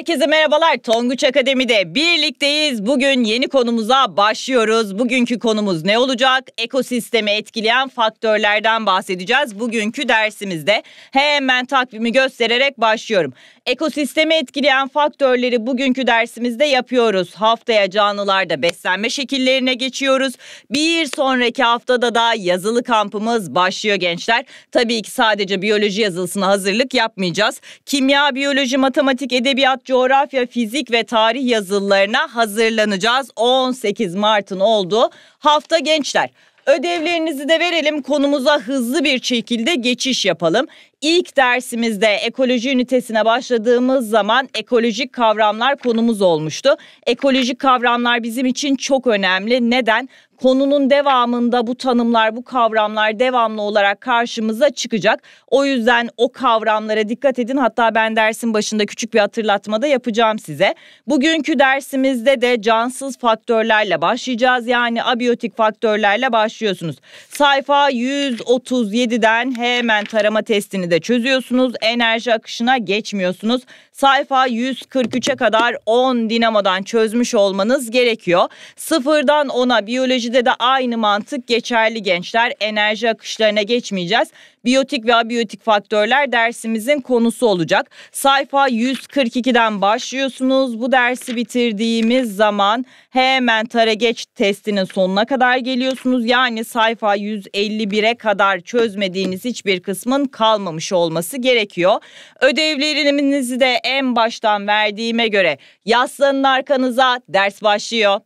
Herkese merhabalar. Tonguç Akademi'de birlikteyiz. Bugün yeni konumuza başlıyoruz. Bugünkü konumuz ne olacak? Ekosistemi etkileyen faktörlerden bahsedeceğiz. Bugünkü dersimizde hemen takvimi göstererek başlıyorum ekosistemi etkileyen faktörleri bugünkü dersimizde yapıyoruz. Haftaya canlılarda beslenme şekillerine geçiyoruz. Bir sonraki haftada da yazılı kampımız başlıyor gençler. Tabii ki sadece biyoloji yazılısına hazırlık yapmayacağız. Kimya, biyoloji, matematik, edebiyat, coğrafya, fizik ve tarih yazılılarına hazırlanacağız. 18 Mart'ın olduğu hafta gençler. Ödevlerinizi de verelim konumuza hızlı bir şekilde geçiş yapalım ilk dersimizde ekoloji ünitesine başladığımız zaman ekolojik kavramlar konumuz olmuştu. Ekolojik kavramlar bizim için çok önemli. Neden? konunun devamında bu tanımlar, bu kavramlar devamlı olarak karşımıza çıkacak. O yüzden o kavramlara dikkat edin. Hatta ben dersin başında küçük bir hatırlatma da yapacağım size. Bugünkü dersimizde de cansız faktörlerle başlayacağız. Yani abiyotik faktörlerle başlıyorsunuz. Sayfa 137'den hemen tarama testini de çözüyorsunuz. Enerji akışına geçmiyorsunuz. Sayfa 143'e kadar 10 dinamodan çözmüş olmanız gerekiyor. Sıfırdan 10'a biyoloji Enerjide de aynı mantık geçerli gençler. Enerji akışlarına geçmeyeceğiz. Biyotik ve abiyotik faktörler dersimizin konusu olacak. Sayfa 142'den başlıyorsunuz. Bu dersi bitirdiğimiz zaman hemen tara geç testinin sonuna kadar geliyorsunuz. Yani sayfa 151'e kadar çözmediğiniz hiçbir kısmın kalmamış olması gerekiyor. Ödevlerinizi de en baştan verdiğime göre yaslanın arkanıza ders başlıyor.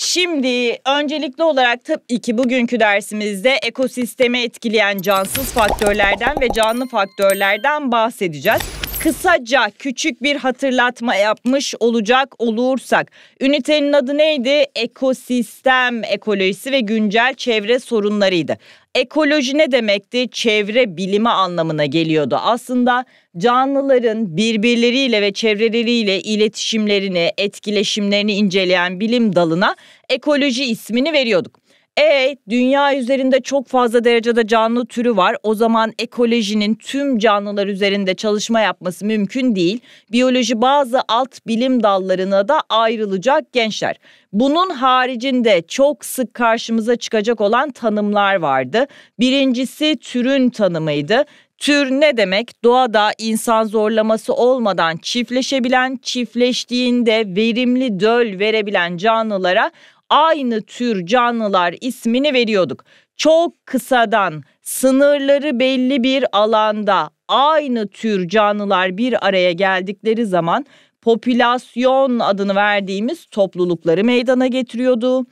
Şimdi öncelikli olarak tabii ki bugünkü dersimizde ekosistemi etkileyen cansız faktörlerden ve canlı faktörlerden bahsedeceğiz. Kısaca küçük bir hatırlatma yapmış olacak olursak ünitenin adı neydi? Ekosistem ekolojisi ve güncel çevre sorunlarıydı. Ekoloji ne demekti? Çevre bilimi anlamına geliyordu. Aslında canlıların birbirleriyle ve çevreleriyle iletişimlerini, etkileşimlerini inceleyen bilim dalına ekoloji ismini veriyorduk. E dünya üzerinde çok fazla derecede canlı türü var. O zaman ekolojinin tüm canlılar üzerinde çalışma yapması mümkün değil. Biyoloji bazı alt bilim dallarına da ayrılacak gençler. Bunun haricinde çok sık karşımıza çıkacak olan tanımlar vardı. Birincisi türün tanımıydı. Tür ne demek? Doğada insan zorlaması olmadan çiftleşebilen, çiftleştiğinde verimli döl verebilen canlılara aynı tür canlılar ismini veriyorduk. Çok kısadan sınırları belli bir alanda aynı tür canlılar bir araya geldikleri zaman popülasyon adını verdiğimiz toplulukları meydana getiriyordu.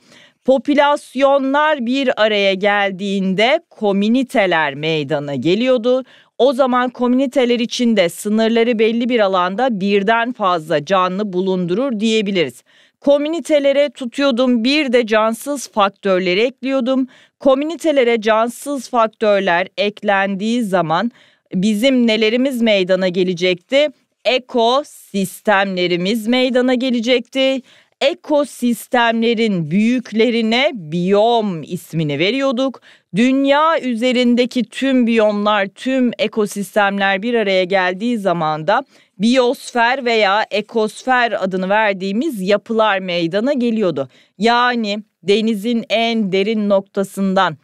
Popülasyonlar bir araya geldiğinde komüniteler meydana geliyordu. O zaman komüniteler içinde sınırları belli bir alanda birden fazla canlı bulundurur diyebiliriz. Komünitelere tutuyordum bir de cansız faktörleri ekliyordum. Komünitelere cansız faktörler eklendiği zaman bizim nelerimiz meydana gelecekti? Ekosistemlerimiz meydana gelecekti ekosistemlerin büyüklerine biyom ismini veriyorduk. Dünya üzerindeki tüm biyomlar, tüm ekosistemler bir araya geldiği zaman da biyosfer veya ekosfer adını verdiğimiz yapılar meydana geliyordu. Yani denizin en derin noktasından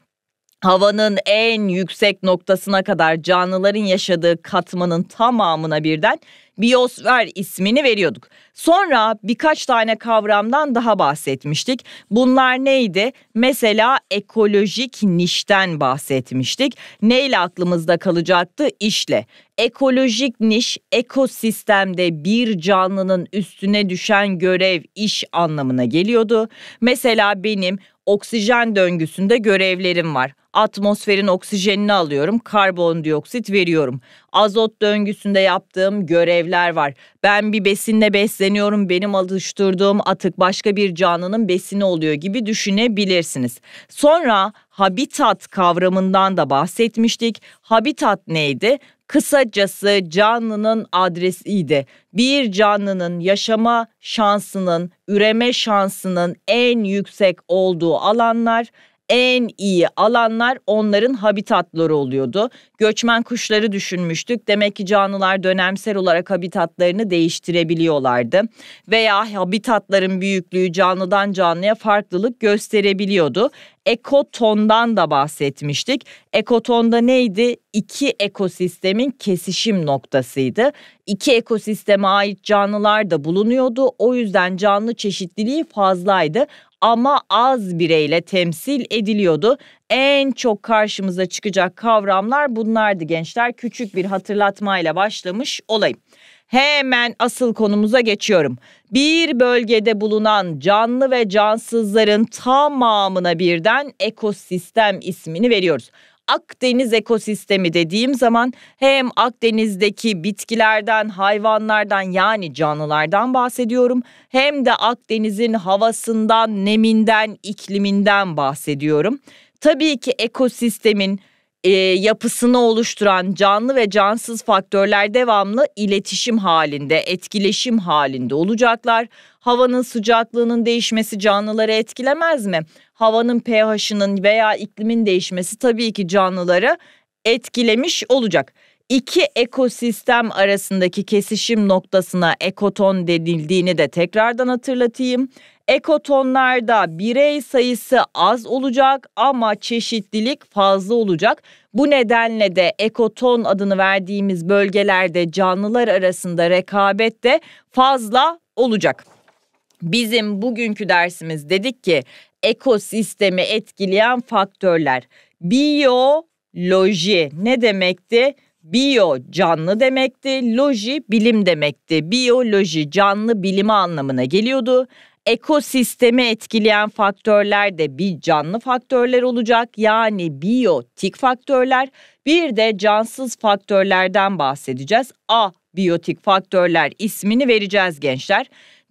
havanın en yüksek noktasına kadar canlıların yaşadığı katmanın tamamına birden biyosfer ismini veriyorduk. Sonra birkaç tane kavramdan daha bahsetmiştik. Bunlar neydi? Mesela ekolojik nişten bahsetmiştik. Neyle aklımızda kalacaktı? İşle. Ekolojik niş ekosistemde bir canlının üstüne düşen görev iş anlamına geliyordu. Mesela benim oksijen döngüsünde görevlerim var. Atmosferin oksijenini alıyorum, karbondioksit veriyorum. Azot döngüsünde yaptığım görevler var. Ben bir besinle besleniyorum, benim alıştırdığım atık başka bir canlının besini oluyor gibi düşünebilirsiniz. Sonra habitat kavramından da bahsetmiştik. Habitat neydi? Kısacası canlının adresiydi. Bir canlının yaşama şansının, üreme şansının en yüksek olduğu alanlar en iyi alanlar onların habitatları oluyordu. Göçmen kuşları düşünmüştük. Demek ki canlılar dönemsel olarak habitatlarını değiştirebiliyorlardı. Veya habitatların büyüklüğü canlıdan canlıya farklılık gösterebiliyordu. Ekotondan da bahsetmiştik. Ekotonda neydi? İki ekosistemin kesişim noktasıydı. İki ekosisteme ait canlılar da bulunuyordu. O yüzden canlı çeşitliliği fazlaydı ama az bireyle temsil ediliyordu. En çok karşımıza çıkacak kavramlar bunlardı gençler. Küçük bir hatırlatmayla başlamış olayım. Hemen asıl konumuza geçiyorum. Bir bölgede bulunan canlı ve cansızların tamamına birden ekosistem ismini veriyoruz. Akdeniz ekosistemi dediğim zaman hem Akdeniz'deki bitkilerden, hayvanlardan yani canlılardan bahsediyorum hem de Akdeniz'in havasından, neminden, ikliminden bahsediyorum. Tabii ki ekosistemin e, yapısını oluşturan canlı ve cansız faktörler devamlı iletişim halinde, etkileşim halinde olacaklar havanın sıcaklığının değişmesi canlıları etkilemez mi? Havanın pH'ının veya iklimin değişmesi tabii ki canlıları etkilemiş olacak. İki ekosistem arasındaki kesişim noktasına ekoton denildiğini de tekrardan hatırlatayım. Ekotonlarda birey sayısı az olacak ama çeşitlilik fazla olacak. Bu nedenle de ekoton adını verdiğimiz bölgelerde canlılar arasında rekabet de fazla olacak. Bizim bugünkü dersimiz dedik ki ekosistemi etkileyen faktörler. Biyoloji ne demekti? Biyo canlı demekti, loji bilim demekti. Biyoloji canlı bilimi anlamına geliyordu. Ekosistemi etkileyen faktörler de bir canlı faktörler olacak yani biyotik faktörler. Bir de cansız faktörlerden bahsedeceğiz. A biyotik faktörler ismini vereceğiz gençler.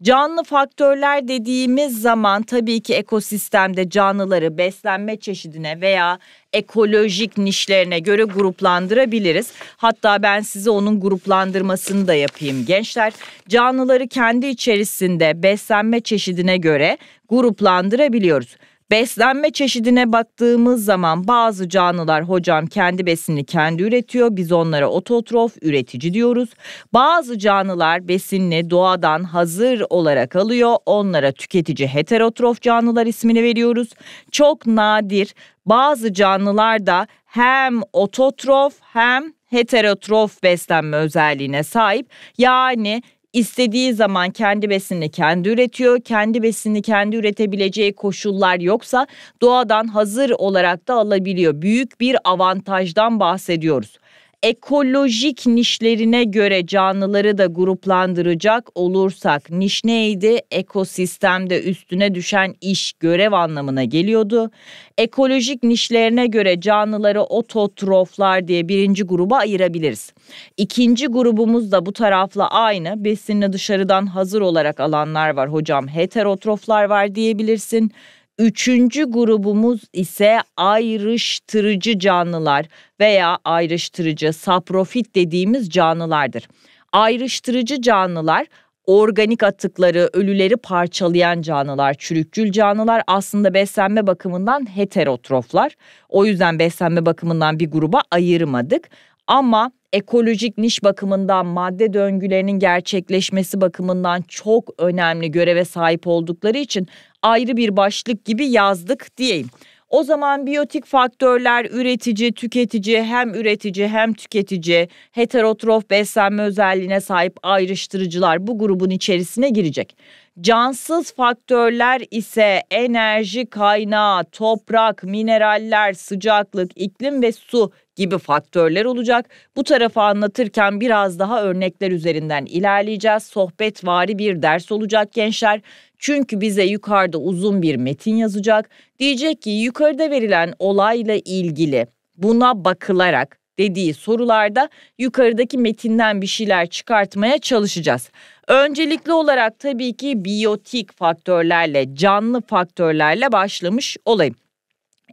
Canlı faktörler dediğimiz zaman tabii ki ekosistemde canlıları beslenme çeşidine veya ekolojik nişlerine göre gruplandırabiliriz. Hatta ben size onun gruplandırmasını da yapayım gençler. Canlıları kendi içerisinde beslenme çeşidine göre gruplandırabiliyoruz. Beslenme çeşidine baktığımız zaman bazı canlılar hocam kendi besini kendi üretiyor. Biz onlara ototrof üretici diyoruz. Bazı canlılar besinini doğadan hazır olarak alıyor. Onlara tüketici heterotrof canlılar ismini veriyoruz. Çok nadir bazı canlılar da hem ototrof hem heterotrof beslenme özelliğine sahip. Yani istediği zaman kendi besini kendi üretiyor. Kendi besini kendi üretebileceği koşullar yoksa doğadan hazır olarak da alabiliyor. Büyük bir avantajdan bahsediyoruz ekolojik nişlerine göre canlıları da gruplandıracak olursak niş neydi? Ekosistemde üstüne düşen iş, görev anlamına geliyordu. Ekolojik nişlerine göre canlıları ototroflar diye birinci gruba ayırabiliriz. İkinci grubumuz da bu tarafla aynı. Besinini dışarıdan hazır olarak alanlar var hocam. Heterotroflar var diyebilirsin. Üçüncü grubumuz ise ayrıştırıcı canlılar veya ayrıştırıcı saprofit dediğimiz canlılardır. Ayrıştırıcı canlılar organik atıkları, ölüleri parçalayan canlılar, çürükçül canlılar aslında beslenme bakımından heterotroflar. O yüzden beslenme bakımından bir gruba ayırmadık. Ama ekolojik niş bakımından, madde döngülerinin gerçekleşmesi bakımından çok önemli göreve sahip oldukları için ayrı bir başlık gibi yazdık diyeyim. O zaman biyotik faktörler üretici, tüketici, hem üretici hem tüketici, heterotrof beslenme özelliğine sahip ayrıştırıcılar bu grubun içerisine girecek. Cansız faktörler ise enerji kaynağı, toprak, mineraller, sıcaklık, iklim ve su gibi faktörler olacak. Bu tarafı anlatırken biraz daha örnekler üzerinden ilerleyeceğiz. Sohbetvari bir ders olacak gençler. Çünkü bize yukarıda uzun bir metin yazacak. Diyecek ki yukarıda verilen olayla ilgili buna bakılarak dediği sorularda yukarıdaki metinden bir şeyler çıkartmaya çalışacağız. Öncelikli olarak tabii ki biyotik faktörlerle, canlı faktörlerle başlamış olayım.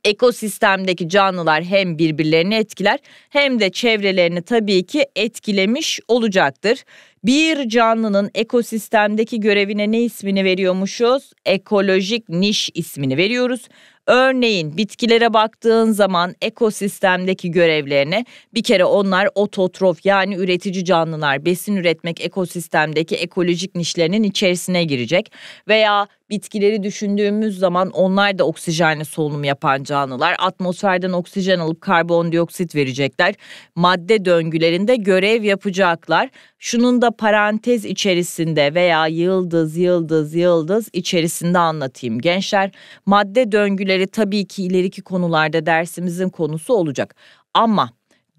Ekosistemdeki canlılar hem birbirlerini etkiler hem de çevrelerini tabii ki etkilemiş olacaktır. Bir canlının ekosistemdeki görevine ne ismini veriyormuşuz? Ekolojik niş ismini veriyoruz. Örneğin bitkilere baktığın zaman ekosistemdeki görevlerine bir kere onlar ototrof yani üretici canlılar besin üretmek ekosistemdeki ekolojik nişlerinin içerisine girecek veya bitkileri düşündüğümüz zaman onlar da oksijenli solunum yapan canlılar. Atmosferden oksijen alıp karbondioksit verecekler. Madde döngülerinde görev yapacaklar. Şunun da parantez içerisinde veya yıldız yıldız yıldız içerisinde anlatayım gençler. Madde döngüleri tabii ki ileriki konularda dersimizin konusu olacak. Ama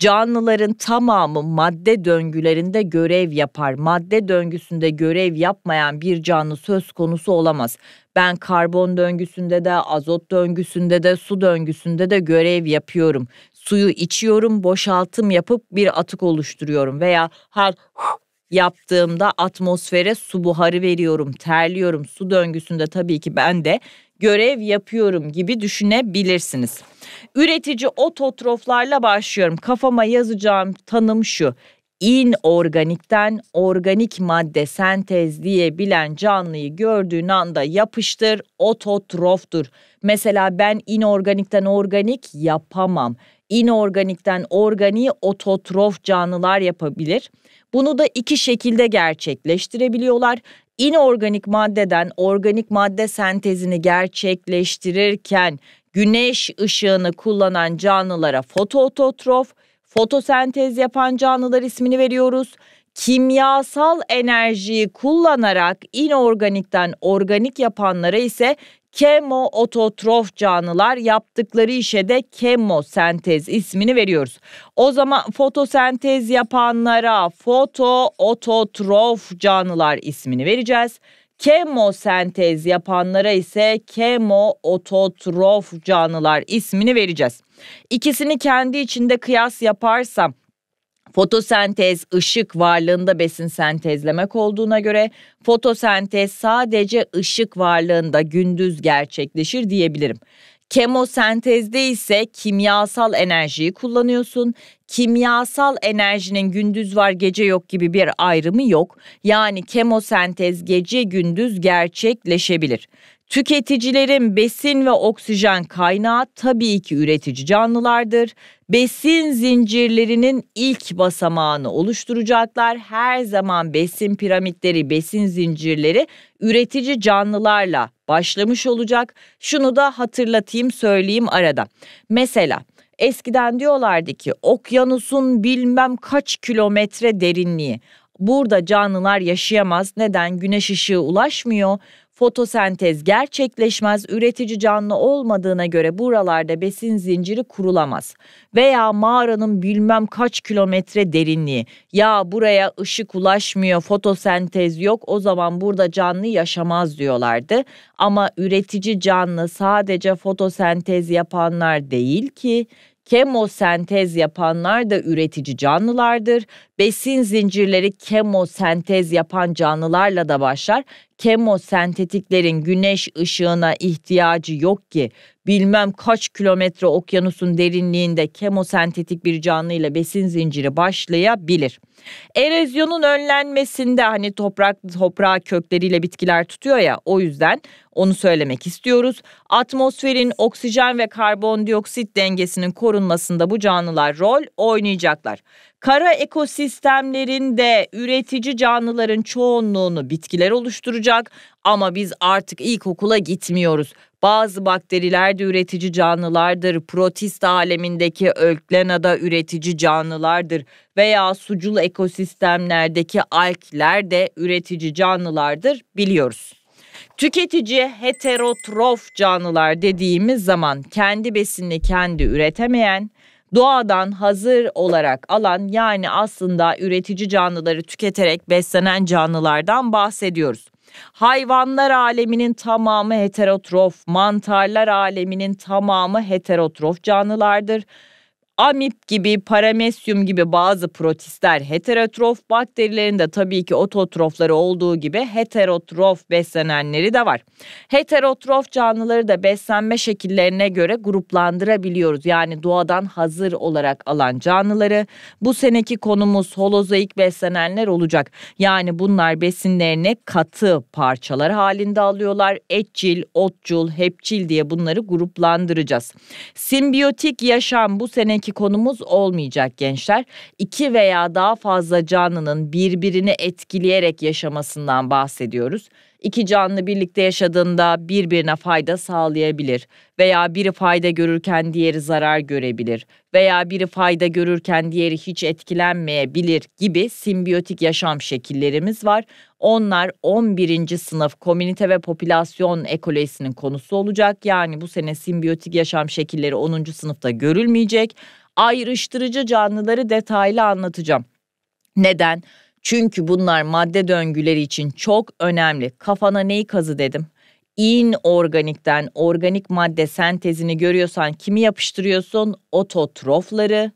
Canlıların tamamı madde döngülerinde görev yapar. Madde döngüsünde görev yapmayan bir canlı söz konusu olamaz. Ben karbon döngüsünde de, azot döngüsünde de, su döngüsünde de görev yapıyorum. Suyu içiyorum, boşaltım yapıp bir atık oluşturuyorum veya her yaptığımda atmosfere su buharı veriyorum, terliyorum. Su döngüsünde tabii ki ben de görev yapıyorum gibi düşünebilirsiniz. Üretici ototroflarla başlıyorum. Kafama yazacağım tanım şu. İnorganikten organik madde sentezleyebilen canlıyı gördüğün anda yapıştır ototroftur. Mesela ben inorganikten organik yapamam. İnorganikten organiği ototrof canlılar yapabilir. Bunu da iki şekilde gerçekleştirebiliyorlar inorganik maddeden organik madde sentezini gerçekleştirirken güneş ışığını kullanan canlılara fotoototrof, fotosentez yapan canlılar ismini veriyoruz. Kimyasal enerjiyi kullanarak inorganikten organik yapanlara ise kemoototrof canlılar yaptıkları işe de kemosentez ismini veriyoruz. O zaman fotosentez yapanlara fotoototrof canlılar ismini vereceğiz. Kemosentez yapanlara ise kemoototrof canlılar ismini vereceğiz. İkisini kendi içinde kıyas yaparsam Fotosentez ışık varlığında besin sentezlemek olduğuna göre fotosentez sadece ışık varlığında gündüz gerçekleşir diyebilirim. Kemosentezde ise kimyasal enerjiyi kullanıyorsun. Kimyasal enerjinin gündüz var gece yok gibi bir ayrımı yok. Yani kemosentez gece gündüz gerçekleşebilir. Tüketicilerin besin ve oksijen kaynağı tabii ki üretici canlılardır. Besin zincirlerinin ilk basamağını oluşturacaklar. Her zaman besin piramitleri, besin zincirleri üretici canlılarla başlamış olacak. Şunu da hatırlatayım, söyleyeyim arada. Mesela eskiden diyorlardı ki okyanusun bilmem kaç kilometre derinliği. Burada canlılar yaşayamaz. Neden? Güneş ışığı ulaşmıyor fotosentez gerçekleşmez, üretici canlı olmadığına göre buralarda besin zinciri kurulamaz. Veya mağaranın bilmem kaç kilometre derinliği. Ya buraya ışık ulaşmıyor, fotosentez yok o zaman burada canlı yaşamaz diyorlardı. Ama üretici canlı sadece fotosentez yapanlar değil ki Kemosentez yapanlar da üretici canlılardır. Besin zincirleri kemosentez yapan canlılarla da başlar kemosentetiklerin güneş ışığına ihtiyacı yok ki bilmem kaç kilometre okyanusun derinliğinde kemosentetik bir canlı ile besin zinciri başlayabilir. Erozyonun önlenmesinde hani toprak toprağa kökleriyle bitkiler tutuyor ya o yüzden onu söylemek istiyoruz. Atmosferin oksijen ve karbondioksit dengesinin korunmasında bu canlılar rol oynayacaklar. Kara ekosistemlerinde üretici canlıların çoğunluğunu bitkiler oluşturacak ama biz artık ilkokula gitmiyoruz. Bazı bakteriler de üretici canlılardır. Protist alemindeki öklenada üretici canlılardır veya sucul ekosistemlerdeki alkler de üretici canlılardır biliyoruz. Tüketici heterotrof canlılar dediğimiz zaman kendi besinini kendi üretemeyen, doğadan hazır olarak alan yani aslında üretici canlıları tüketerek beslenen canlılardan bahsediyoruz. Hayvanlar aleminin tamamı heterotrof, mantarlar aleminin tamamı heterotrof canlılardır amip gibi, paramesyum gibi bazı protistler heterotrof bakterilerin de tabii ki ototrofları olduğu gibi heterotrof beslenenleri de var. Heterotrof canlıları da beslenme şekillerine göre gruplandırabiliyoruz. Yani doğadan hazır olarak alan canlıları. Bu seneki konumuz holozoik beslenenler olacak. Yani bunlar besinlerini katı parçalar halinde alıyorlar. Etçil, otçul, hepçil diye bunları gruplandıracağız. Simbiyotik yaşam bu seneki bugünkü konumuz olmayacak gençler. İki veya daha fazla canlının birbirini etkileyerek yaşamasından bahsediyoruz. İki canlı birlikte yaşadığında birbirine fayda sağlayabilir veya biri fayda görürken diğeri zarar görebilir veya biri fayda görürken diğeri hiç etkilenmeyebilir gibi simbiyotik yaşam şekillerimiz var. Onlar 11. sınıf komünite ve popülasyon ekolojisinin konusu olacak. Yani bu sene simbiyotik yaşam şekilleri 10. sınıfta görülmeyecek ayrıştırıcı canlıları detaylı anlatacağım. Neden? Çünkü bunlar madde döngüleri için çok önemli. Kafana neyi kazı dedim? İnorganikten organik madde sentezini görüyorsan kimi yapıştırıyorsun? Ototrofları.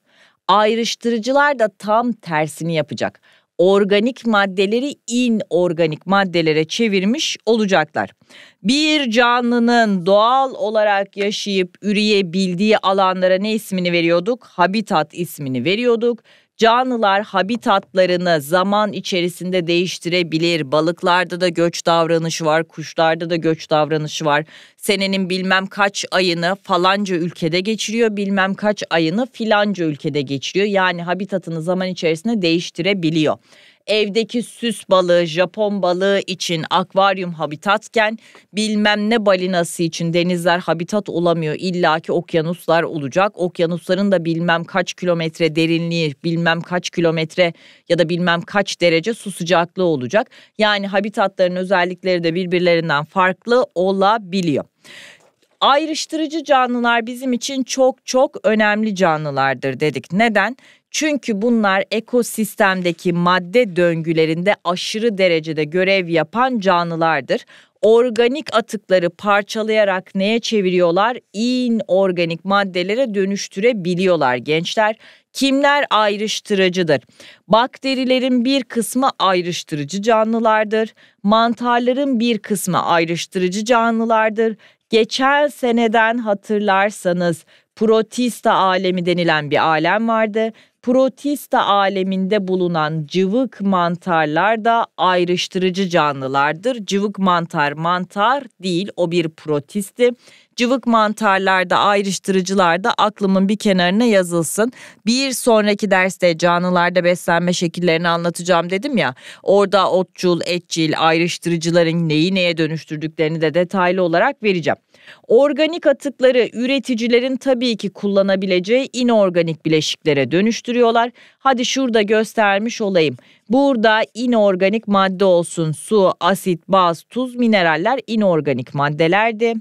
Ayrıştırıcılar da tam tersini yapacak organik maddeleri inorganik maddelere çevirmiş olacaklar. Bir canlının doğal olarak yaşayıp üreyebildiği alanlara ne ismini veriyorduk? Habitat ismini veriyorduk. Canlılar habitatlarını zaman içerisinde değiştirebilir. Balıklarda da göç davranışı var, kuşlarda da göç davranışı var. Senenin bilmem kaç ayını falanca ülkede geçiriyor, bilmem kaç ayını filanca ülkede geçiriyor. Yani habitatını zaman içerisinde değiştirebiliyor evdeki süs balığı, Japon balığı için akvaryum habitatken bilmem ne balinası için denizler habitat olamıyor. İlla ki okyanuslar olacak. Okyanusların da bilmem kaç kilometre derinliği, bilmem kaç kilometre ya da bilmem kaç derece su sıcaklığı olacak. Yani habitatların özellikleri de birbirlerinden farklı olabiliyor. Ayrıştırıcı canlılar bizim için çok çok önemli canlılardır dedik. Neden? Çünkü bunlar ekosistemdeki madde döngülerinde aşırı derecede görev yapan canlılardır. Organik atıkları parçalayarak neye çeviriyorlar? İnorganik maddelere dönüştürebiliyorlar gençler. Kimler ayrıştırıcıdır? Bakterilerin bir kısmı ayrıştırıcı canlılardır. Mantarların bir kısmı ayrıştırıcı canlılardır. Geçen seneden hatırlarsanız protista alemi denilen bir alem vardı. Protista aleminde bulunan cıvık mantarlar da ayrıştırıcı canlılardır. Cıvık mantar mantar değil o bir protisti. Cıvık mantarlar da ayrıştırıcılar da aklımın bir kenarına yazılsın. Bir sonraki derste canlılarda beslenme şekillerini anlatacağım dedim ya. Orada otçul, etçil, ayrıştırıcıların neyi neye dönüştürdüklerini de detaylı olarak vereceğim. Organik atıkları üreticilerin tabii ki kullanabileceği inorganik bileşiklere dönüştürüyorlar. Hadi şurada göstermiş olayım. Burada inorganik madde olsun. Su, asit, baz, tuz, mineraller inorganik maddelerdi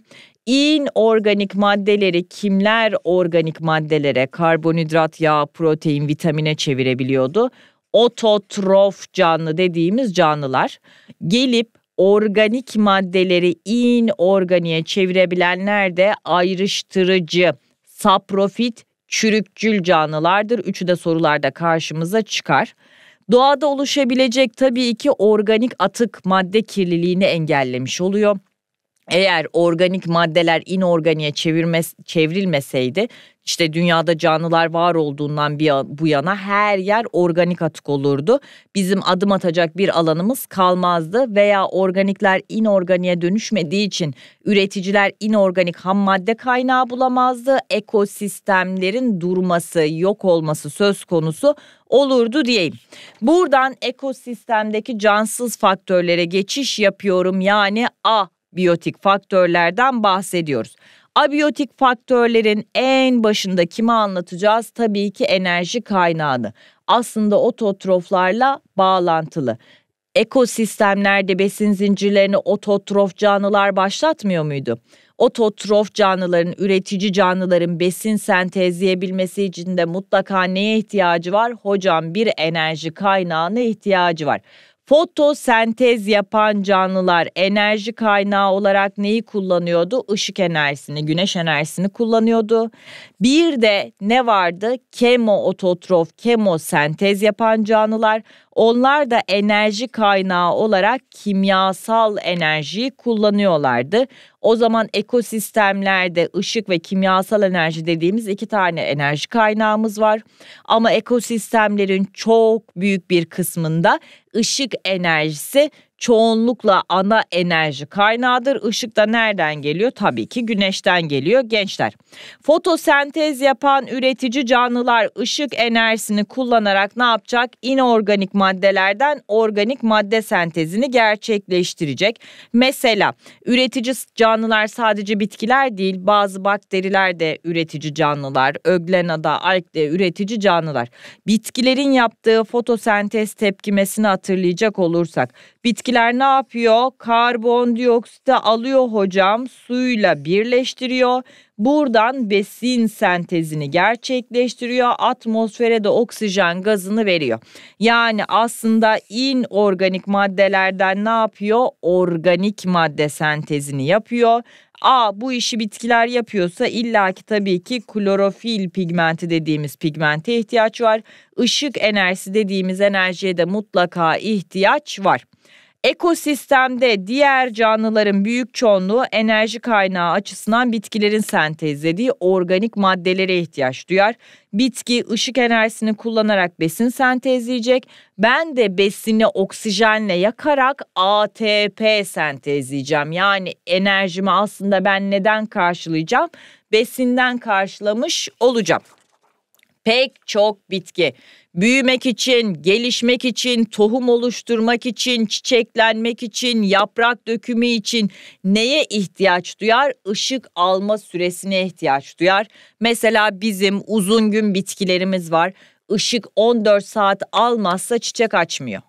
İnorganik maddeleri kimler organik maddelere karbonhidrat, yağ, protein, vitamine çevirebiliyordu? Ototrof canlı dediğimiz canlılar gelip organik maddeleri inorganiğe çevirebilenler de ayrıştırıcı, saprofit, çürükçül canlılardır. Üçü de sorularda karşımıza çıkar. Doğada oluşabilecek tabii ki organik atık madde kirliliğini engellemiş oluyor eğer organik maddeler inorganiğe çevirmez, çevrilmeseydi işte dünyada canlılar var olduğundan bir bu yana her yer organik atık olurdu. Bizim adım atacak bir alanımız kalmazdı veya organikler inorganiğe dönüşmediği için üreticiler inorganik ham madde kaynağı bulamazdı. Ekosistemlerin durması, yok olması söz konusu olurdu diyeyim. Buradan ekosistemdeki cansız faktörlere geçiş yapıyorum. Yani A biyotik faktörlerden bahsediyoruz. Abiyotik faktörlerin en başında kimi anlatacağız? Tabii ki enerji kaynağını. Aslında ototroflarla bağlantılı. Ekosistemlerde besin zincirlerini ototrof canlılar başlatmıyor muydu? Ototrof canlıların, üretici canlıların besin sentezleyebilmesi için de mutlaka neye ihtiyacı var? Hocam bir enerji kaynağına ihtiyacı var. Fotosentez yapan canlılar enerji kaynağı olarak neyi kullanıyordu? Işık enerjisini, güneş enerjisini kullanıyordu. Bir de ne vardı? Kemoototrof, sentez yapan canlılar. Onlar da enerji kaynağı olarak kimyasal enerjiyi kullanıyorlardı. O zaman ekosistemlerde ışık ve kimyasal enerji dediğimiz iki tane enerji kaynağımız var. Ama ekosistemlerin çok büyük bir kısmında ışık enerjisi çoğunlukla ana enerji kaynağıdır. Işık da nereden geliyor? Tabii ki güneşten geliyor gençler. Fotosentez yapan üretici canlılar ışık enerjisini kullanarak ne yapacak? İnorganik maddelerden organik madde sentezini gerçekleştirecek. Mesela üretici canlılar sadece bitkiler değil bazı bakteriler de üretici canlılar. Öglenada, alg üretici canlılar. Bitkilerin yaptığı fotosentez tepkimesini hatırlayacak olursak Bitkiler ne yapıyor? Karbondioksiti alıyor hocam, suyla birleştiriyor. Buradan besin sentezini gerçekleştiriyor. Atmosfere de oksijen gazını veriyor. Yani aslında inorganik maddelerden ne yapıyor? Organik madde sentezini yapıyor. A bu işi bitkiler yapıyorsa illaki tabii ki klorofil pigmenti dediğimiz pigmente ihtiyaç var. Işık enerjisi dediğimiz enerjiye de mutlaka ihtiyaç var. Ekosistemde diğer canlıların büyük çoğunluğu enerji kaynağı açısından bitkilerin sentezlediği organik maddelere ihtiyaç duyar. Bitki ışık enerjisini kullanarak besin sentezleyecek. Ben de besini oksijenle yakarak ATP sentezleyeceğim. Yani enerjimi aslında ben neden karşılayacağım? Besinden karşılamış olacağım. Pek çok bitki büyümek için, gelişmek için, tohum oluşturmak için, çiçeklenmek için, yaprak dökümü için neye ihtiyaç duyar? Işık alma süresine ihtiyaç duyar. Mesela bizim uzun gün bitkilerimiz var. Işık 14 saat almazsa çiçek açmıyor.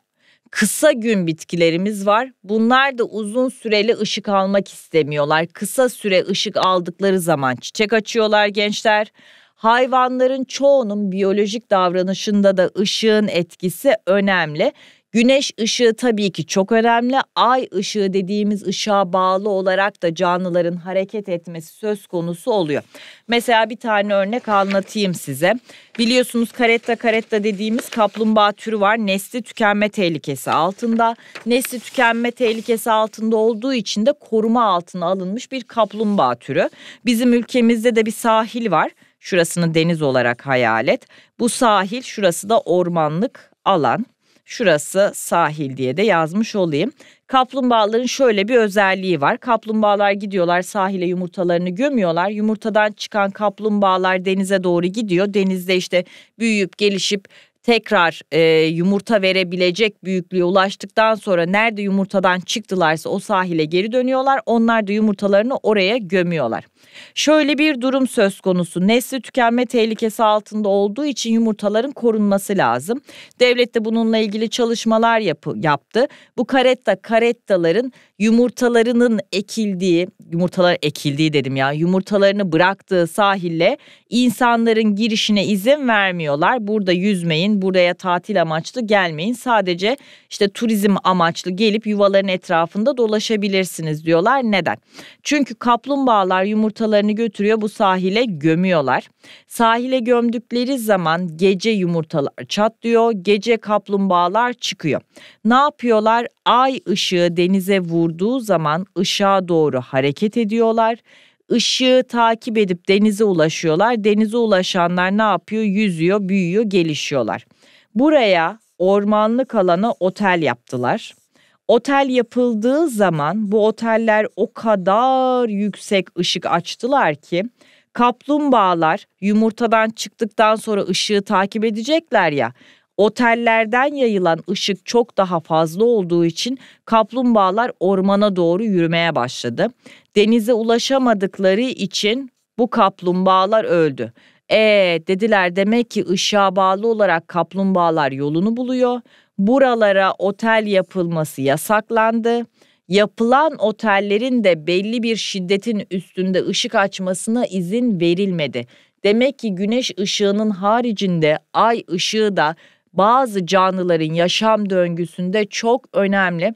Kısa gün bitkilerimiz var. Bunlar da uzun süreli ışık almak istemiyorlar. Kısa süre ışık aldıkları zaman çiçek açıyorlar gençler. Hayvanların çoğunun biyolojik davranışında da ışığın etkisi önemli. Güneş ışığı tabii ki çok önemli. Ay ışığı dediğimiz ışığa bağlı olarak da canlıların hareket etmesi söz konusu oluyor. Mesela bir tane örnek anlatayım size. Biliyorsunuz karetta karetta dediğimiz kaplumbağa türü var. Nesli tükenme tehlikesi altında. Nesli tükenme tehlikesi altında olduğu için de koruma altına alınmış bir kaplumbağa türü. Bizim ülkemizde de bir sahil var. Şurasını deniz olarak hayal et. Bu sahil, şurası da ormanlık alan. Şurası sahil diye de yazmış olayım. Kaplumbağaların şöyle bir özelliği var. Kaplumbağalar gidiyorlar sahile yumurtalarını gömüyorlar. Yumurtadan çıkan kaplumbağalar denize doğru gidiyor. Denizde işte büyüyüp gelişip tekrar e, yumurta verebilecek büyüklüğe ulaştıktan sonra nerede yumurtadan çıktılarsa o sahile geri dönüyorlar. Onlar da yumurtalarını oraya gömüyorlar. Şöyle bir durum söz konusu. Nesli tükenme tehlikesi altında olduğu için yumurtaların korunması lazım. Devlet de bununla ilgili çalışmalar yapı, yaptı. Bu karetta karettaların yumurtalarının ekildiği, yumurtalar ekildiği dedim ya, yumurtalarını bıraktığı sahille insanların girişine izin vermiyorlar. Burada yüzmeyin buraya tatil amaçlı gelmeyin. Sadece işte turizm amaçlı gelip yuvaların etrafında dolaşabilirsiniz diyorlar. Neden? Çünkü kaplumbağalar yumurtalarını götürüyor bu sahile gömüyorlar. Sahile gömdükleri zaman gece yumurtalar çatlıyor. Gece kaplumbağalar çıkıyor. Ne yapıyorlar? Ay ışığı denize vurduğu zaman ışığa doğru hareket ediyorlar ışığı takip edip denize ulaşıyorlar. Denize ulaşanlar ne yapıyor? Yüzüyor, büyüyor, gelişiyorlar. Buraya ormanlık alana otel yaptılar. Otel yapıldığı zaman bu oteller o kadar yüksek ışık açtılar ki kaplumbağalar yumurtadan çıktıktan sonra ışığı takip edecekler ya. Otellerden yayılan ışık çok daha fazla olduğu için kaplumbağalar ormana doğru yürümeye başladı. Denize ulaşamadıkları için bu kaplumbağalar öldü. Ee dediler demek ki ışığa bağlı olarak kaplumbağalar yolunu buluyor. Buralara otel yapılması yasaklandı. Yapılan otellerin de belli bir şiddetin üstünde ışık açmasına izin verilmedi. Demek ki güneş ışığının haricinde ay ışığı da bazı canlıların yaşam döngüsünde çok önemli.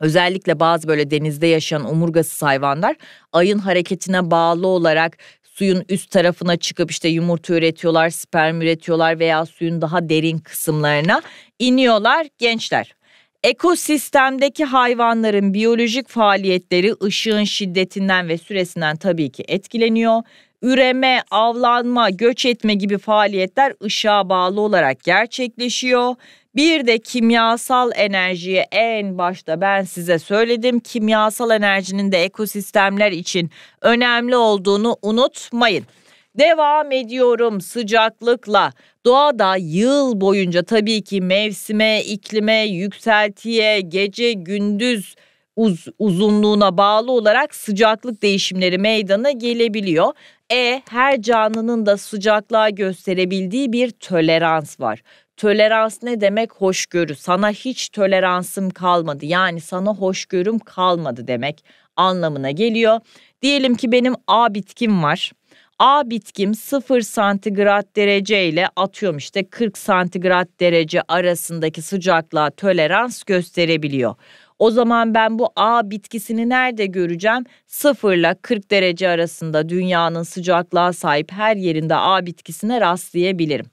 Özellikle bazı böyle denizde yaşayan omurgasız hayvanlar ayın hareketine bağlı olarak suyun üst tarafına çıkıp işte yumurta üretiyorlar, sperm üretiyorlar veya suyun daha derin kısımlarına iniyorlar gençler. Ekosistemdeki hayvanların biyolojik faaliyetleri ışığın şiddetinden ve süresinden tabii ki etkileniyor üreme, avlanma, göç etme gibi faaliyetler ışığa bağlı olarak gerçekleşiyor. Bir de kimyasal enerjiye en başta ben size söyledim. Kimyasal enerjinin de ekosistemler için önemli olduğunu unutmayın. Devam ediyorum sıcaklıkla. Doğada yıl boyunca tabii ki mevsime, iklime, yükseltiye, gece, gündüz uz, uzunluğuna bağlı olarak sıcaklık değişimleri meydana gelebiliyor. E her canlının da sıcaklığa gösterebildiği bir tolerans var. Tolerans ne demek? Hoşgörü. Sana hiç toleransım kalmadı. Yani sana hoşgörüm kalmadı demek anlamına geliyor. Diyelim ki benim A bitkim var. A bitkim 0 santigrat derece ile atıyorum işte 40 santigrat derece arasındaki sıcaklığa tolerans gösterebiliyor. O zaman ben bu A bitkisini nerede göreceğim? 0 ile 40 derece arasında dünyanın sıcaklığa sahip her yerinde A bitkisine rastlayabilirim.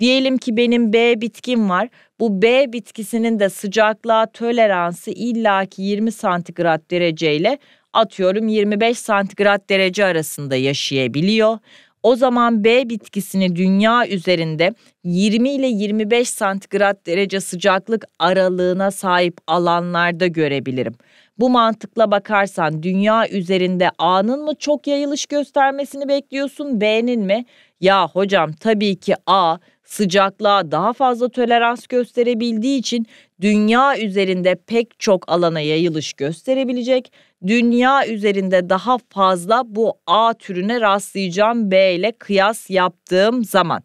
Diyelim ki benim B bitkim var. Bu B bitkisinin de sıcaklığa toleransı illaki 20 santigrat dereceyle atıyorum 25 santigrat derece arasında yaşayabiliyor. O zaman B bitkisini dünya üzerinde 20 ile 25 santigrat derece sıcaklık aralığına sahip alanlarda görebilirim. Bu mantıkla bakarsan dünya üzerinde A'nın mı çok yayılış göstermesini bekliyorsun B'nin mi? Ya hocam tabii ki A sıcaklığa daha fazla tolerans gösterebildiği için dünya üzerinde pek çok alana yayılış gösterebilecek dünya üzerinde daha fazla bu A türüne rastlayacağım B ile kıyas yaptığım zaman.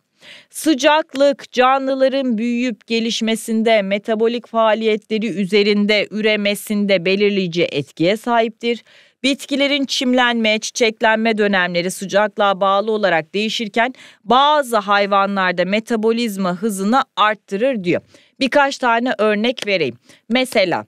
Sıcaklık canlıların büyüyüp gelişmesinde, metabolik faaliyetleri üzerinde, üremesinde belirleyici etkiye sahiptir. Bitkilerin çimlenme, çiçeklenme dönemleri sıcaklığa bağlı olarak değişirken bazı hayvanlarda metabolizma hızını arttırır diyor. Birkaç tane örnek vereyim. Mesela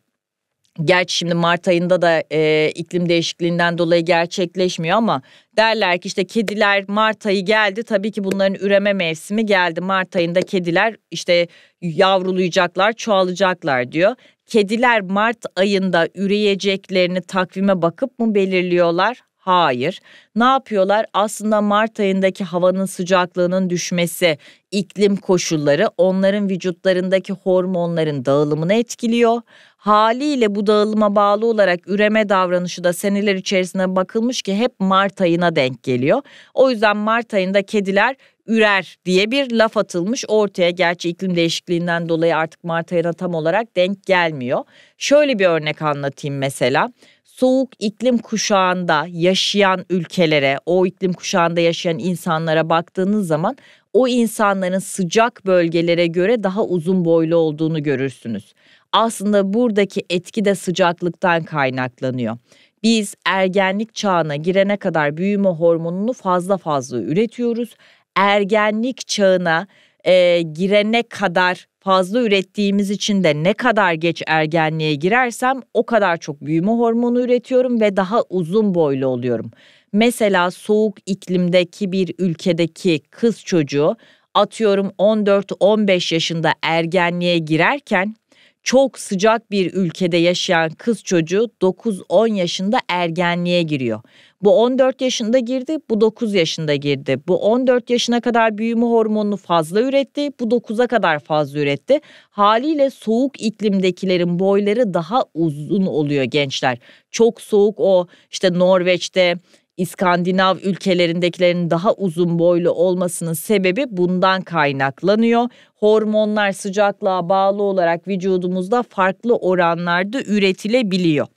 Gerçi şimdi Mart ayında da e, iklim değişikliğinden dolayı gerçekleşmiyor ama derler ki işte kediler Mart ayı geldi tabii ki bunların üreme mevsimi geldi. Mart ayında kediler işte yavrulayacaklar, çoğalacaklar diyor. Kediler Mart ayında üreyeceklerini takvime bakıp mı belirliyorlar? Hayır. Ne yapıyorlar? Aslında Mart ayındaki havanın sıcaklığının düşmesi, iklim koşulları onların vücutlarındaki hormonların dağılımını etkiliyor. Haliyle bu dağılıma bağlı olarak üreme davranışı da seneler içerisinde bakılmış ki hep Mart ayına denk geliyor. O yüzden Mart ayında kediler ürer diye bir laf atılmış ortaya. Gerçi iklim değişikliğinden dolayı artık Mart ayına tam olarak denk gelmiyor. Şöyle bir örnek anlatayım mesela soğuk iklim kuşağında yaşayan ülkelere, o iklim kuşağında yaşayan insanlara baktığınız zaman o insanların sıcak bölgelere göre daha uzun boylu olduğunu görürsünüz. Aslında buradaki etki de sıcaklıktan kaynaklanıyor. Biz ergenlik çağına girene kadar büyüme hormonunu fazla fazla üretiyoruz. Ergenlik çağına e, girene kadar fazla ürettiğimiz için de ne kadar geç ergenliğe girersem o kadar çok büyüme hormonu üretiyorum ve daha uzun boylu oluyorum. Mesela soğuk iklimdeki bir ülkedeki kız çocuğu atıyorum 14-15 yaşında ergenliğe girerken çok sıcak bir ülkede yaşayan kız çocuğu 9-10 yaşında ergenliğe giriyor. Bu 14 yaşında girdi, bu 9 yaşında girdi. Bu 14 yaşına kadar büyüme hormonunu fazla üretti, bu 9'a kadar fazla üretti. Haliyle soğuk iklimdekilerin boyları daha uzun oluyor gençler. Çok soğuk o işte Norveç'te İskandinav ülkelerindekilerin daha uzun boylu olmasının sebebi bundan kaynaklanıyor hormonlar sıcaklığa bağlı olarak vücudumuzda farklı oranlarda üretilebiliyor.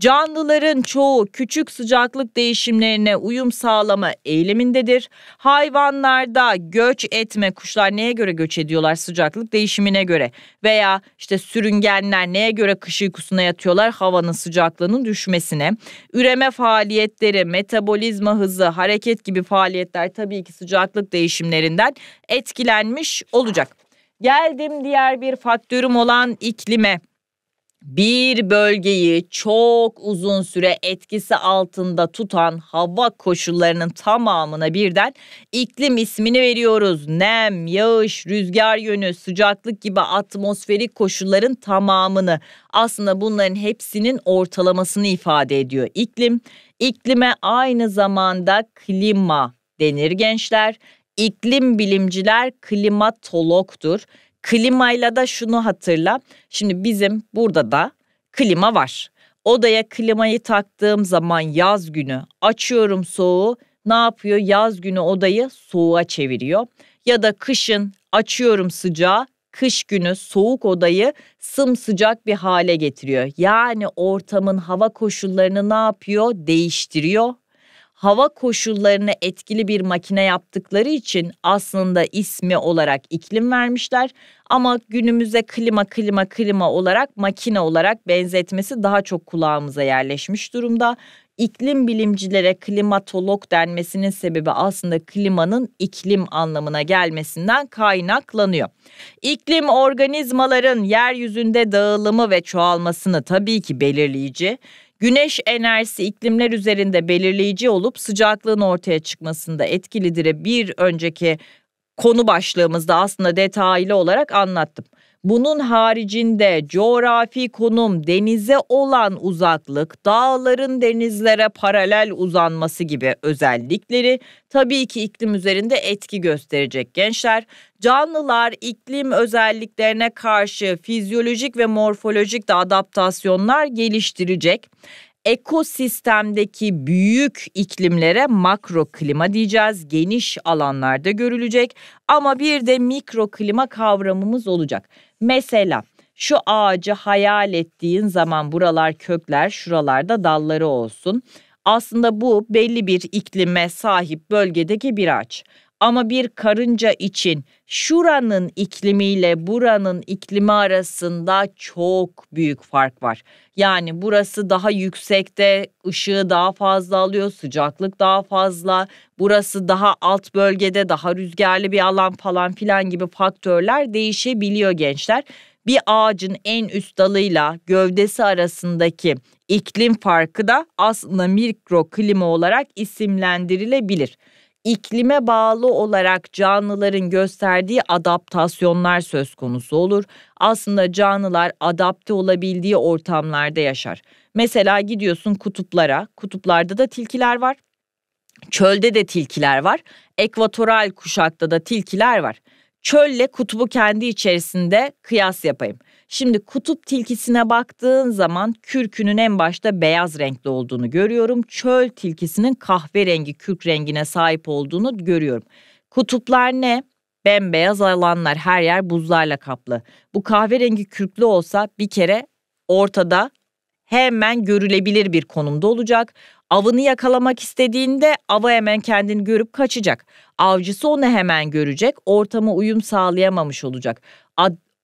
Canlıların çoğu küçük sıcaklık değişimlerine uyum sağlama eğilimindedir. Hayvanlarda göç etme kuşlar neye göre göç ediyorlar sıcaklık değişimine göre veya işte sürüngenler neye göre kış uykusuna yatıyorlar havanın sıcaklığının düşmesine. Üreme faaliyetleri, metabolizma hızı, hareket gibi faaliyetler tabii ki sıcaklık değişimlerinden etkilenmiş olacak. Geldim diğer bir faktörüm olan iklime. Bir bölgeyi çok uzun süre etkisi altında tutan hava koşullarının tamamına birden iklim ismini veriyoruz. Nem, yağış, rüzgar yönü, sıcaklık gibi atmosferik koşulların tamamını aslında bunların hepsinin ortalamasını ifade ediyor. iklim. İklime aynı zamanda klima denir gençler. İklim bilimciler klimatologdur. Klimayla da şunu hatırla. Şimdi bizim burada da klima var. Odaya klimayı taktığım zaman yaz günü açıyorum soğuğu. Ne yapıyor? Yaz günü odayı soğuğa çeviriyor. Ya da kışın açıyorum sıcağı. Kış günü soğuk odayı sımsıcak bir hale getiriyor. Yani ortamın hava koşullarını ne yapıyor? Değiştiriyor hava koşullarını etkili bir makine yaptıkları için aslında ismi olarak iklim vermişler ama günümüze klima klima klima olarak makine olarak benzetmesi daha çok kulağımıza yerleşmiş durumda. İklim bilimcilere klimatolog denmesinin sebebi aslında klimanın iklim anlamına gelmesinden kaynaklanıyor. İklim organizmaların yeryüzünde dağılımı ve çoğalmasını tabii ki belirleyici Güneş enerjisi iklimler üzerinde belirleyici olup sıcaklığın ortaya çıkmasında etkilidir. bir önceki konu başlığımızda aslında detaylı olarak anlattım. Bunun haricinde coğrafi konum, denize olan uzaklık, dağların denizlere paralel uzanması gibi özellikleri tabii ki iklim üzerinde etki gösterecek gençler. Canlılar iklim özelliklerine karşı fizyolojik ve morfolojik de adaptasyonlar geliştirecek ekosistemdeki büyük iklimlere makro klima diyeceğiz. Geniş alanlarda görülecek ama bir de mikro klima kavramımız olacak. Mesela şu ağacı hayal ettiğin zaman buralar kökler, şuralarda dalları olsun. Aslında bu belli bir iklime sahip bölgedeki bir ağaç. Ama bir karınca için şuranın iklimiyle buranın iklimi arasında çok büyük fark var. Yani burası daha yüksekte, ışığı daha fazla alıyor, sıcaklık daha fazla. Burası daha alt bölgede, daha rüzgarlı bir alan falan filan gibi faktörler değişebiliyor gençler. Bir ağacın en üst dalıyla gövdesi arasındaki iklim farkı da aslında mikro klima olarak isimlendirilebilir iklime bağlı olarak canlıların gösterdiği adaptasyonlar söz konusu olur. Aslında canlılar adapte olabildiği ortamlarda yaşar. Mesela gidiyorsun kutuplara, kutuplarda da tilkiler var. Çölde de tilkiler var. Ekvatoral kuşakta da tilkiler var. Çölle kutbu kendi içerisinde kıyas yapayım. Şimdi kutup tilkisine baktığın zaman kürkünün en başta beyaz renkli olduğunu görüyorum. Çöl tilkisinin kahverengi kürk rengine sahip olduğunu görüyorum. Kutuplar ne? Bembeyaz alanlar her yer buzlarla kaplı. Bu kahverengi kürklü olsa bir kere ortada hemen görülebilir bir konumda olacak. Avını yakalamak istediğinde ava hemen kendini görüp kaçacak. Avcısı onu hemen görecek, ortama uyum sağlayamamış olacak.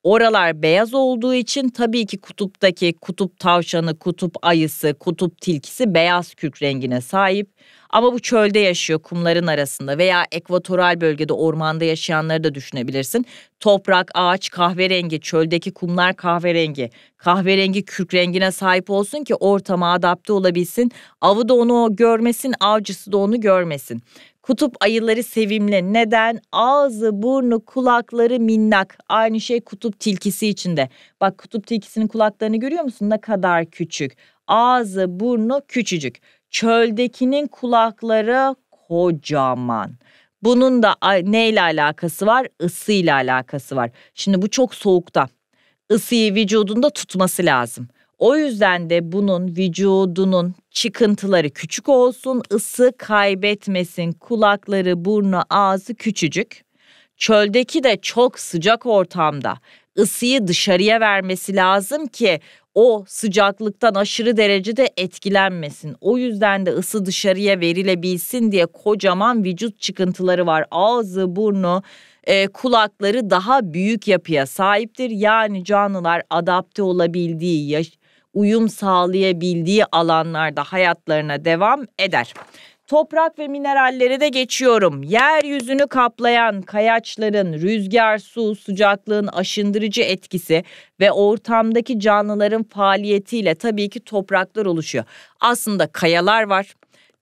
Oralar beyaz olduğu için tabii ki kutuptaki kutup tavşanı, kutup ayısı, kutup tilkisi beyaz kürk rengine sahip. Ama bu çölde yaşıyor kumların arasında veya ekvatoral bölgede ormanda yaşayanları da düşünebilirsin. Toprak, ağaç kahverengi, çöldeki kumlar kahverengi. Kahverengi kürk rengine sahip olsun ki ortama adapte olabilsin. Avı da onu görmesin, avcısı da onu görmesin. Kutup ayıları sevimli. Neden? Ağzı, burnu, kulakları minnak. Aynı şey kutup tilkisi içinde. Bak kutup tilkisinin kulaklarını görüyor musun? Ne kadar küçük. Ağzı, burnu küçücük. Çöldekinin kulakları kocaman. Bunun da neyle alakası var? Isıyla alakası var. Şimdi bu çok soğukta. Isıyı vücudunda tutması lazım. O yüzden de bunun vücudunun çıkıntıları küçük olsun, ısı kaybetmesin, kulakları, burnu, ağzı küçücük. Çöldeki de çok sıcak ortamda ısıyı dışarıya vermesi lazım ki o sıcaklıktan aşırı derecede etkilenmesin. O yüzden de ısı dışarıya verilebilsin diye kocaman vücut çıkıntıları var. Ağzı, burnu, e, kulakları daha büyük yapıya sahiptir. Yani canlılar adapte olabildiği yaş uyum sağlayabildiği alanlarda hayatlarına devam eder. Toprak ve mineralleri de geçiyorum. Yeryüzünü kaplayan kayaçların rüzgar, su, sıcaklığın aşındırıcı etkisi ve ortamdaki canlıların faaliyetiyle tabii ki topraklar oluşuyor. Aslında kayalar var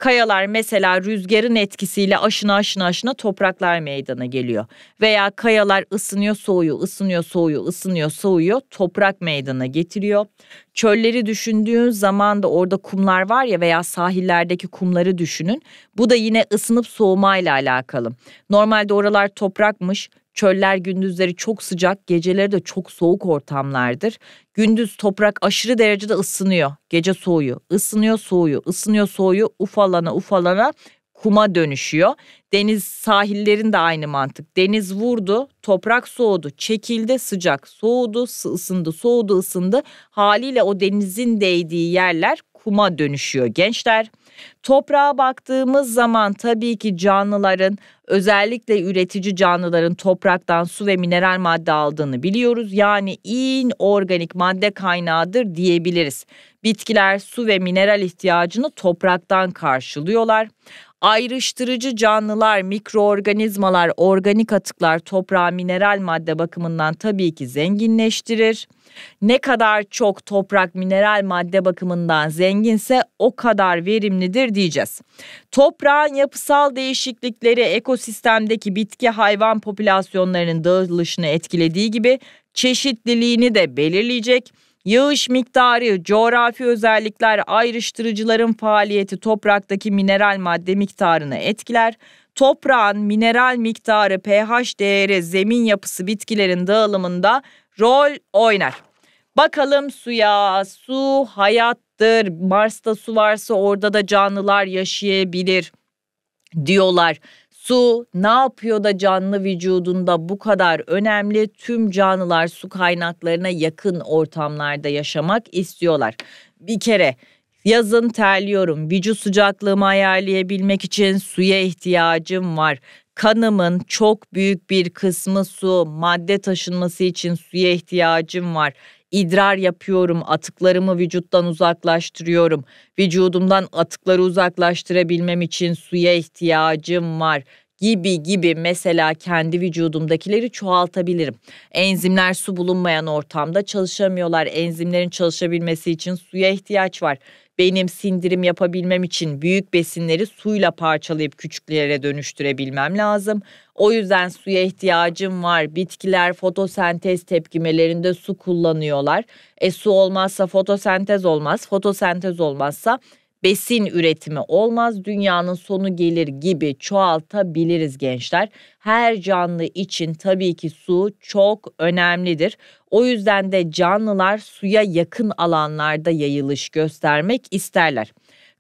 Kayalar mesela rüzgarın etkisiyle aşına aşına aşına topraklar meydana geliyor. Veya kayalar ısınıyor soğuyor, ısınıyor soğuyor, ısınıyor soğuyor toprak meydana getiriyor. Çölleri düşündüğün zaman da orada kumlar var ya veya sahillerdeki kumları düşünün. Bu da yine ısınıp soğumayla alakalı. Normalde oralar toprakmış Çöller gündüzleri çok sıcak, geceleri de çok soğuk ortamlardır. Gündüz toprak aşırı derecede ısınıyor, gece soğuyor. Isınıyor, soğuyor, ısınıyor, soğuyor, ufalana ufalana kuma dönüşüyor. Deniz sahillerin de aynı mantık. Deniz vurdu, toprak soğudu, çekildi, sıcak soğudu, ısındı, soğudu, ısındı. Haliyle o denizin değdiği yerler kuma dönüşüyor gençler. Toprağa baktığımız zaman tabii ki canlıların özellikle üretici canlıların topraktan su ve mineral madde aldığını biliyoruz. Yani inorganik madde kaynağıdır diyebiliriz. Bitkiler su ve mineral ihtiyacını topraktan karşılıyorlar ayrıştırıcı canlılar, mikroorganizmalar, organik atıklar toprağı mineral madde bakımından tabii ki zenginleştirir. Ne kadar çok toprak mineral madde bakımından zenginse o kadar verimlidir diyeceğiz. Toprağın yapısal değişiklikleri ekosistemdeki bitki hayvan popülasyonlarının dağılışını etkilediği gibi çeşitliliğini de belirleyecek Yağış miktarı, coğrafi özellikler, ayrıştırıcıların faaliyeti topraktaki mineral madde miktarını etkiler. Toprağın mineral miktarı, pH değeri, zemin yapısı bitkilerin dağılımında rol oynar. Bakalım suya. Su hayattır. Mars'ta su varsa orada da canlılar yaşayabilir diyorlar. Su ne yapıyor da canlı vücudunda bu kadar önemli? Tüm canlılar su kaynaklarına yakın ortamlarda yaşamak istiyorlar. Bir kere yazın terliyorum. Vücut sıcaklığımı ayarlayabilmek için suya ihtiyacım var. Kanımın çok büyük bir kısmı su, madde taşınması için suya ihtiyacım var idrar yapıyorum, atıklarımı vücuttan uzaklaştırıyorum. Vücudumdan atıkları uzaklaştırabilmem için suya ihtiyacım var gibi gibi mesela kendi vücudumdakileri çoğaltabilirim. Enzimler su bulunmayan ortamda çalışamıyorlar. Enzimlerin çalışabilmesi için suya ihtiyaç var benim sindirim yapabilmem için büyük besinleri suyla parçalayıp küçüklere dönüştürebilmem lazım. O yüzden suya ihtiyacım var. Bitkiler fotosentez tepkimelerinde su kullanıyorlar. E su olmazsa fotosentez olmaz. Fotosentez olmazsa besin üretimi olmaz, dünyanın sonu gelir gibi çoğaltabiliriz gençler. Her canlı için tabii ki su çok önemlidir. O yüzden de canlılar suya yakın alanlarda yayılış göstermek isterler.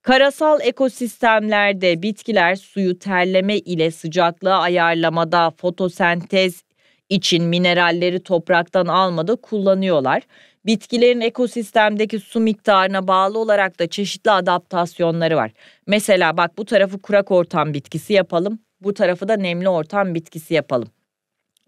Karasal ekosistemlerde bitkiler suyu terleme ile sıcaklığı ayarlamada fotosentez için mineralleri topraktan almada kullanıyorlar. Bitkilerin ekosistemdeki su miktarına bağlı olarak da çeşitli adaptasyonları var. Mesela bak bu tarafı kurak ortam bitkisi yapalım, bu tarafı da nemli ortam bitkisi yapalım.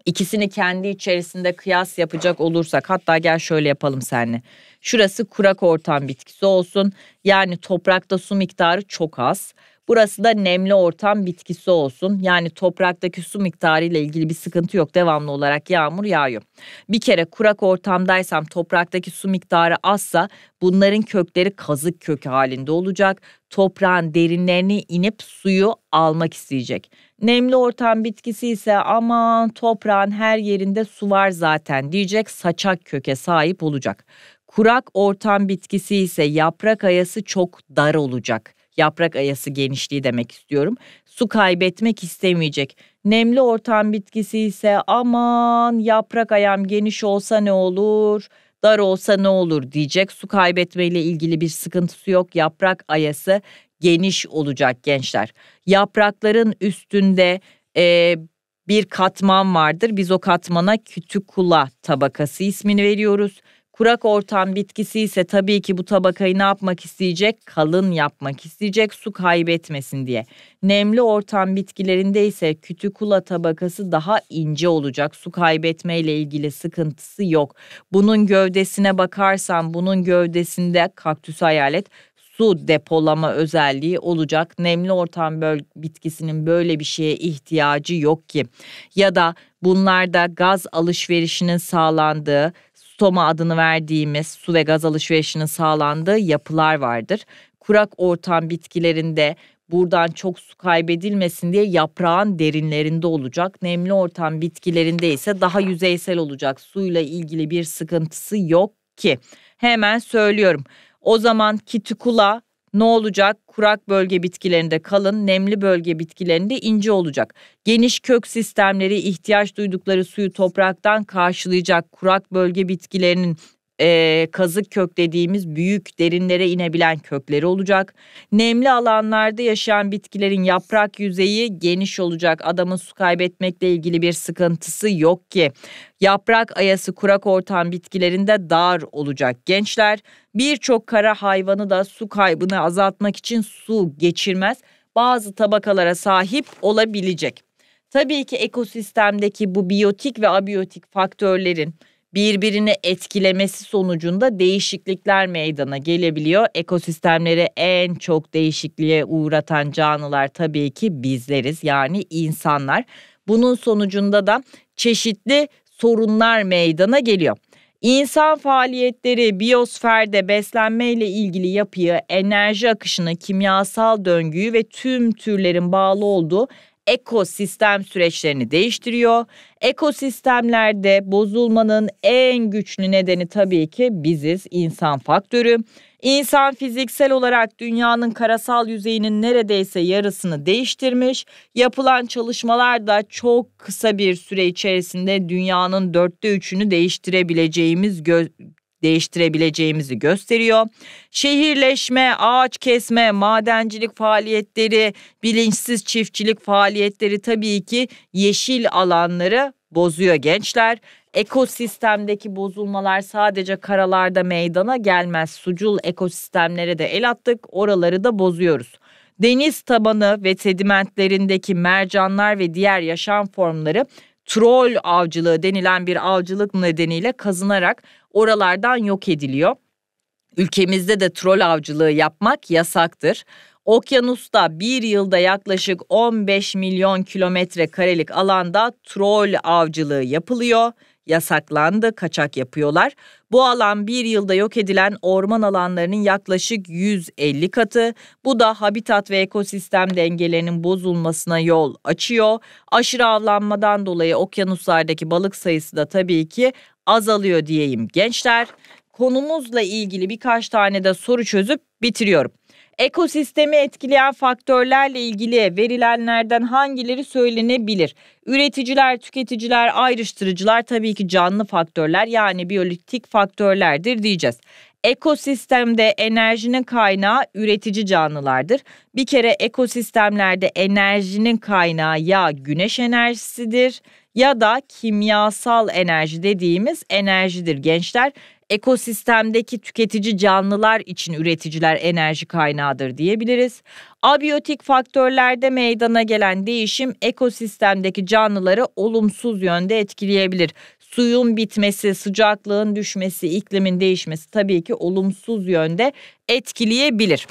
İkisini kendi içerisinde kıyas yapacak olursak hatta gel şöyle yapalım seninle. Şurası kurak ortam bitkisi olsun. Yani toprakta su miktarı çok az. Burası da nemli ortam bitkisi olsun. Yani topraktaki su miktarı ile ilgili bir sıkıntı yok. Devamlı olarak yağmur yağıyor. Bir kere kurak ortamdaysam topraktaki su miktarı azsa bunların kökleri kazık kökü halinde olacak. Toprağın derinlerine inip suyu almak isteyecek. Nemli ortam bitkisi ise aman toprağın her yerinde su var zaten diyecek saçak köke sahip olacak. Kurak ortam bitkisi ise yaprak ayası çok dar olacak yaprak ayası genişliği demek istiyorum. Su kaybetmek istemeyecek. Nemli ortam bitkisi ise aman yaprak ayam geniş olsa ne olur, dar olsa ne olur diyecek. Su kaybetmeyle ilgili bir sıkıntısı yok. Yaprak ayası geniş olacak gençler. Yaprakların üstünde e, bir katman vardır. Biz o katmana kütükula tabakası ismini veriyoruz. Kurak ortam bitkisi ise tabii ki bu tabakayı ne yapmak isteyecek? Kalın yapmak isteyecek su kaybetmesin diye. Nemli ortam bitkilerinde ise kütükula tabakası daha ince olacak. Su kaybetmeyle ilgili sıkıntısı yok. Bunun gövdesine bakarsan bunun gövdesinde kaktüs hayal et su depolama özelliği olacak. Nemli ortam bitkisinin böyle bir şeye ihtiyacı yok ki. Ya da bunlarda gaz alışverişinin sağlandığı, Soma adını verdiğimiz su ve gaz alışverişinin sağlandığı yapılar vardır. Kurak ortam bitkilerinde buradan çok su kaybedilmesin diye yaprağın derinlerinde olacak. Nemli ortam bitkilerinde ise daha yüzeysel olacak. Suyla ilgili bir sıkıntısı yok ki. Hemen söylüyorum. O zaman kitikula ne olacak? Kurak bölge bitkilerinde kalın, nemli bölge bitkilerinde ince olacak. Geniş kök sistemleri ihtiyaç duydukları suyu topraktan karşılayacak. Kurak bölge bitkilerinin e, kazık kök dediğimiz büyük derinlere inebilen kökleri olacak. Nemli alanlarda yaşayan bitkilerin yaprak yüzeyi geniş olacak. Adamın su kaybetmekle ilgili bir sıkıntısı yok ki. Yaprak ayası kurak ortam bitkilerinde dar olacak. Gençler birçok kara hayvanı da su kaybını azaltmak için su geçirmez bazı tabakalara sahip olabilecek. Tabii ki ekosistemdeki bu biyotik ve abiyotik faktörlerin birbirini etkilemesi sonucunda değişiklikler meydana gelebiliyor. Ekosistemleri en çok değişikliğe uğratan canlılar tabii ki bizleriz yani insanlar. Bunun sonucunda da çeşitli sorunlar meydana geliyor. İnsan faaliyetleri biyosferde beslenme ile ilgili yapıyı, enerji akışını, kimyasal döngüyü ve tüm türlerin bağlı olduğu ekosistem süreçlerini değiştiriyor. Ekosistemlerde bozulmanın en güçlü nedeni tabii ki biziz, insan faktörü. İnsan fiziksel olarak dünyanın karasal yüzeyinin neredeyse yarısını değiştirmiş. Yapılan çalışmalar da çok kısa bir süre içerisinde dünyanın dörtte üçünü değiştirebileceğimiz gö- değiştirebileceğimizi gösteriyor. Şehirleşme, ağaç kesme, madencilik faaliyetleri, bilinçsiz çiftçilik faaliyetleri tabii ki yeşil alanları bozuyor gençler. Ekosistemdeki bozulmalar sadece karalarda meydana gelmez. Sucul ekosistemlere de el attık, oraları da bozuyoruz. Deniz tabanı ve sedimentlerindeki mercanlar ve diğer yaşam formları troll avcılığı denilen bir avcılık nedeniyle kazınarak oralardan yok ediliyor. Ülkemizde de troll avcılığı yapmak yasaktır. Okyanusta bir yılda yaklaşık 15 milyon kilometre karelik alanda troll avcılığı yapılıyor yasaklandı, kaçak yapıyorlar. Bu alan bir yılda yok edilen orman alanlarının yaklaşık 150 katı. Bu da habitat ve ekosistem dengelerinin bozulmasına yol açıyor. Aşırı avlanmadan dolayı okyanuslardaki balık sayısı da tabii ki azalıyor diyeyim gençler. Konumuzla ilgili birkaç tane de soru çözüp bitiriyorum. Ekosistemi etkileyen faktörlerle ilgili verilenlerden hangileri söylenebilir? Üreticiler, tüketiciler, ayrıştırıcılar tabii ki canlı faktörler yani biyolojik faktörlerdir diyeceğiz. Ekosistemde enerjinin kaynağı üretici canlılardır. Bir kere ekosistemlerde enerjinin kaynağı ya güneş enerjisidir ya da kimyasal enerji dediğimiz enerjidir gençler ekosistemdeki tüketici canlılar için üreticiler enerji kaynağıdır diyebiliriz. Abiyotik faktörlerde meydana gelen değişim ekosistemdeki canlıları olumsuz yönde etkileyebilir. Suyun bitmesi, sıcaklığın düşmesi, iklimin değişmesi tabii ki olumsuz yönde etkileyebilir.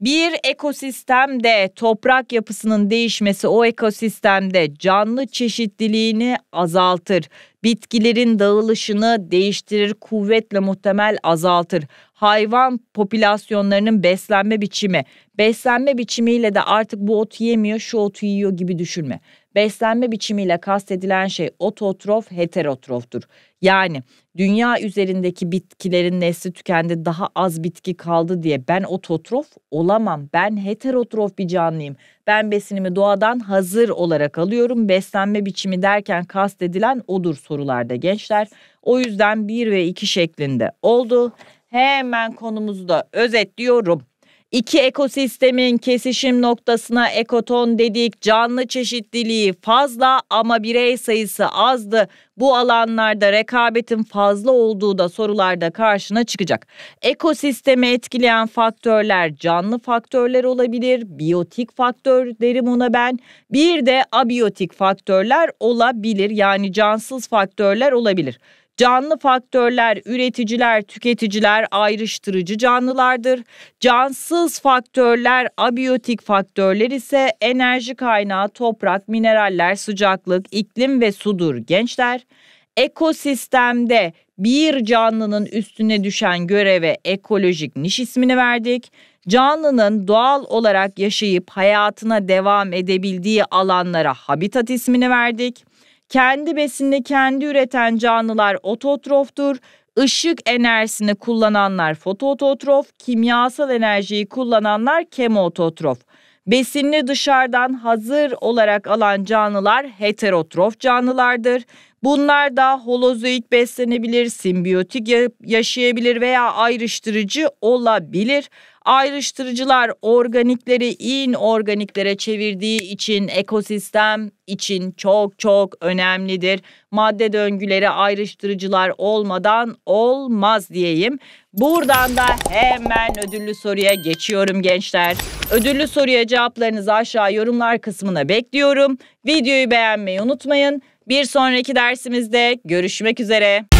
Bir ekosistemde toprak yapısının değişmesi o ekosistemde canlı çeşitliliğini azaltır. Bitkilerin dağılışını değiştirir, kuvvetle muhtemel azaltır. Hayvan popülasyonlarının beslenme biçimi. Beslenme biçimiyle de artık bu otu yemiyor, şu otu yiyor gibi düşünme. Beslenme biçimiyle kastedilen şey ototrof, heterotroftur. Yani dünya üzerindeki bitkilerin nesli tükendi daha az bitki kaldı diye ben ototrof olamam. Ben heterotrof bir canlıyım. Ben besinimi doğadan hazır olarak alıyorum. Beslenme biçimi derken kastedilen odur sorularda gençler. O yüzden 1 ve 2 şeklinde oldu. Hemen konumuzu da özetliyorum. İki ekosistemin kesişim noktasına ekoton dedik. Canlı çeşitliliği fazla ama birey sayısı azdı. Bu alanlarda rekabetin fazla olduğu da sorularda karşına çıkacak. Ekosistemi etkileyen faktörler canlı faktörler olabilir, biyotik faktör derim ona ben. Bir de abiyotik faktörler olabilir yani cansız faktörler olabilir. Canlı faktörler üreticiler, tüketiciler, ayrıştırıcı canlılardır. Cansız faktörler, abiyotik faktörler ise enerji kaynağı, toprak, mineraller, sıcaklık, iklim ve sudur gençler. Ekosistemde bir canlının üstüne düşen göreve ekolojik niş ismini verdik. Canlının doğal olarak yaşayıp hayatına devam edebildiği alanlara habitat ismini verdik kendi besinini kendi üreten canlılar ototroftur. Işık enerjisini kullananlar fotoototrof, kimyasal enerjiyi kullananlar kemototrof. Besinini dışarıdan hazır olarak alan canlılar heterotrof canlılardır. Bunlar da holozoik beslenebilir, simbiyotik yaşayabilir veya ayrıştırıcı olabilir ayrıştırıcılar organikleri inorganiklere çevirdiği için ekosistem için çok çok önemlidir. Madde döngüleri ayrıştırıcılar olmadan olmaz diyeyim. Buradan da hemen ödüllü soruya geçiyorum gençler. Ödüllü soruya cevaplarınızı aşağı yorumlar kısmına bekliyorum. Videoyu beğenmeyi unutmayın. Bir sonraki dersimizde görüşmek üzere.